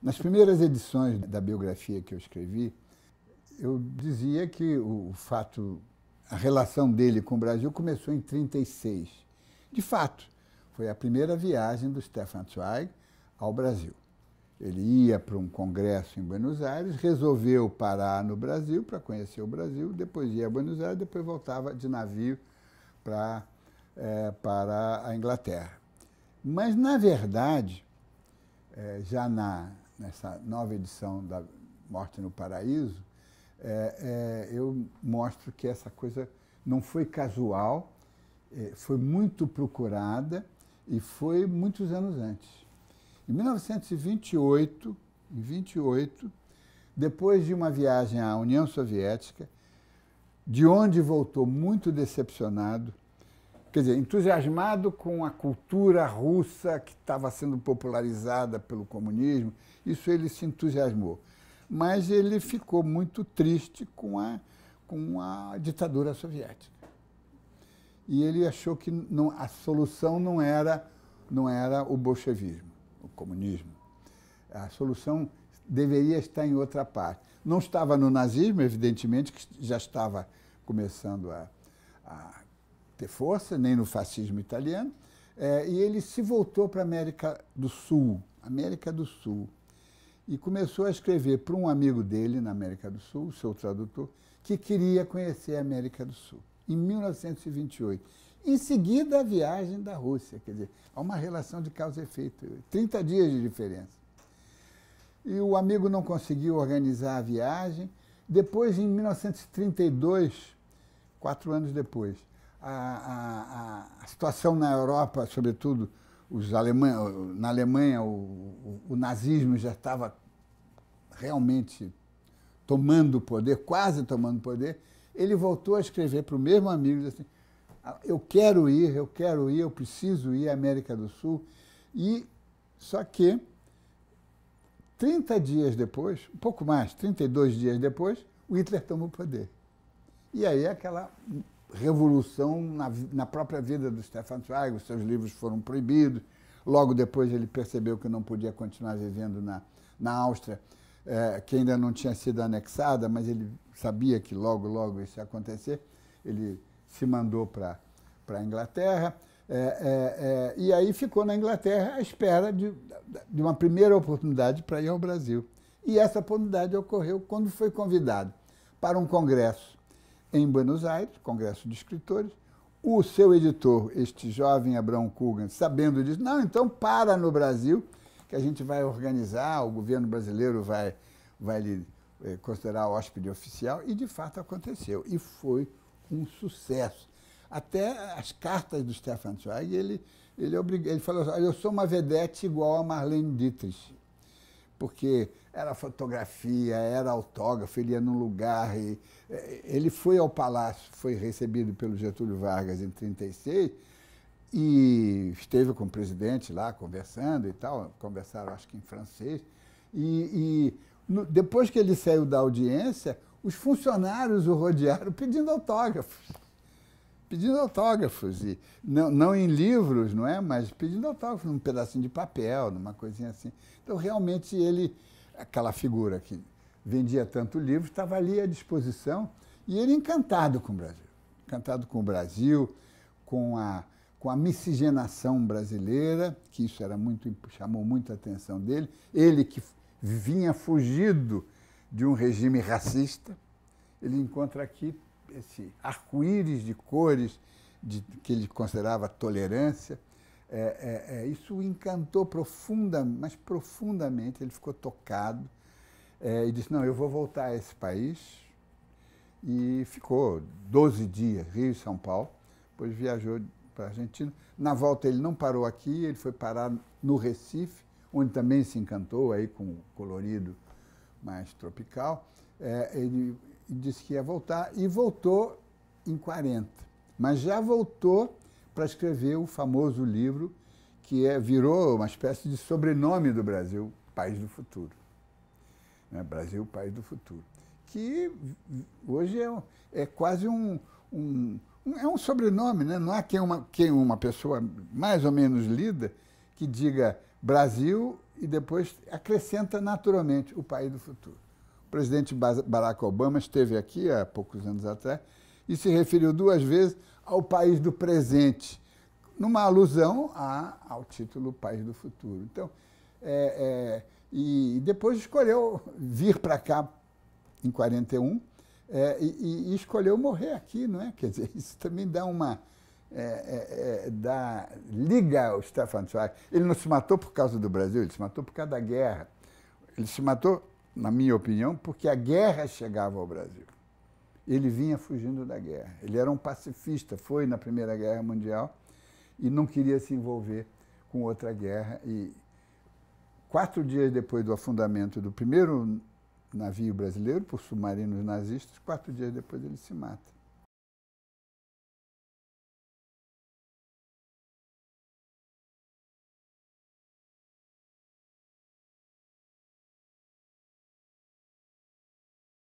Nas primeiras edições da biografia que eu escrevi, eu dizia que o fato, a relação dele com o Brasil começou em 1936. De fato, foi a primeira viagem do Stefan Zweig ao Brasil. Ele ia para um congresso em Buenos Aires, resolveu parar no Brasil para conhecer o Brasil, depois ia a Buenos Aires, depois voltava de navio para, é, para a Inglaterra. Mas, na verdade, é, já na nessa nova edição da Morte no Paraíso, é, é, eu mostro que essa coisa não foi casual, é, foi muito procurada e foi muitos anos antes. Em 1928, em 28, depois de uma viagem à União Soviética, de onde voltou muito decepcionado, quer dizer, entusiasmado com a cultura russa que estava sendo popularizada pelo comunismo, isso ele se entusiasmou. Mas ele ficou muito triste com a, com a ditadura soviética. E ele achou que não, a solução não era, não era o bolchevismo, o comunismo. A solução deveria estar em outra parte. Não estava no nazismo, evidentemente, que já estava começando a, a ter força, nem no fascismo italiano, é, e ele se voltou para a América do Sul, América do Sul, e começou a escrever para um amigo dele na América do Sul, seu tradutor, que queria conhecer a América do Sul, em 1928. Em seguida, a viagem da Rússia, quer dizer, há uma relação de causa e efeito, 30 dias de diferença. E o amigo não conseguiu organizar a viagem. Depois, em 1932, quatro anos depois, a, a, a situação na Europa, sobretudo os alemã, na Alemanha, o, o, o nazismo já estava realmente tomando poder, quase tomando poder, ele voltou a escrever para o mesmo amigo, assim, ah, eu quero ir, eu quero ir, eu preciso ir à América do Sul. E só que 30 dias depois, um pouco mais, 32 dias depois, o Hitler tomou o poder. E aí aquela revolução na, na própria vida do Stefan Zweig. Os seus livros foram proibidos. Logo depois ele percebeu que não podia continuar vivendo na, na Áustria, eh, que ainda não tinha sido anexada, mas ele sabia que logo, logo isso ia acontecer. Ele se mandou para a Inglaterra. Eh, eh, e aí ficou na Inglaterra à espera de, de uma primeira oportunidade para ir ao Brasil. E essa oportunidade ocorreu quando foi convidado para um congresso em Buenos Aires, Congresso de Escritores. O seu editor, este jovem Abraão Kugan, sabendo disso, não, então para no Brasil, que a gente vai organizar, o governo brasileiro vai, vai lhe eh, considerar hóspede oficial, e de fato aconteceu. E foi um sucesso. Até as cartas do Stefan Zweig, ele, ele, ele falou assim, eu sou uma vedete igual a Marlene Dietrich, porque era fotografia, era autógrafo, ele ia num lugar. E, eh, ele foi ao palácio, foi recebido pelo Getúlio Vargas em 1936 e esteve com o presidente lá conversando e tal, conversaram acho que em francês. E, e no, depois que ele saiu da audiência, os funcionários o rodearam pedindo autógrafos. Pedindo autógrafos, e não, não em livros, não é? Mas pedindo autógrafos num pedacinho de papel, numa coisinha assim. Então, realmente, ele, aquela figura que vendia tanto livro, estava ali à disposição e ele encantado com o Brasil. Encantado com o Brasil, com a, com a miscigenação brasileira, que isso era muito, chamou muito a atenção dele. Ele que vinha fugido de um regime racista, ele encontra aqui esse arco-íris de cores de, que ele considerava tolerância, é, é, é, isso encantou profunda, mas profundamente. Ele ficou tocado é, e disse: Não, eu vou voltar a esse país. E ficou 12 dias, Rio e São Paulo. Depois viajou para a Argentina. Na volta, ele não parou aqui, ele foi parar no Recife, onde também se encantou aí com o colorido mais tropical. É, ele disse que ia voltar e voltou em 40. Mas já voltou para escrever o famoso livro que é, virou uma espécie de sobrenome do Brasil, País do Futuro. Né? Brasil, País do Futuro. Que hoje é, é quase um, um é um sobrenome, né? não há quem uma, quem uma pessoa mais ou menos lida que diga Brasil e depois acrescenta naturalmente o país do futuro. O presidente Barack Obama esteve aqui há poucos anos atrás e se referiu duas vezes ao país do presente, numa alusão a, ao título País do Futuro. Então, é, é, e depois escolheu vir para cá em 41 é, e, e, escolheu morrer aqui, não é? Quer dizer, isso também dá uma é, é, é, dá, liga ao Stefan Zweig. Ele não se matou por causa do Brasil, ele se matou por causa da guerra. Ele se matou, na minha opinião, porque a guerra chegava ao Brasil ele vinha fugindo da guerra. Ele era um pacifista, foi na Primeira Guerra Mundial e não queria se envolver com outra guerra. E quatro dias depois do afundamento do primeiro navio brasileiro por submarinos nazistas, quatro dias depois ele se mata.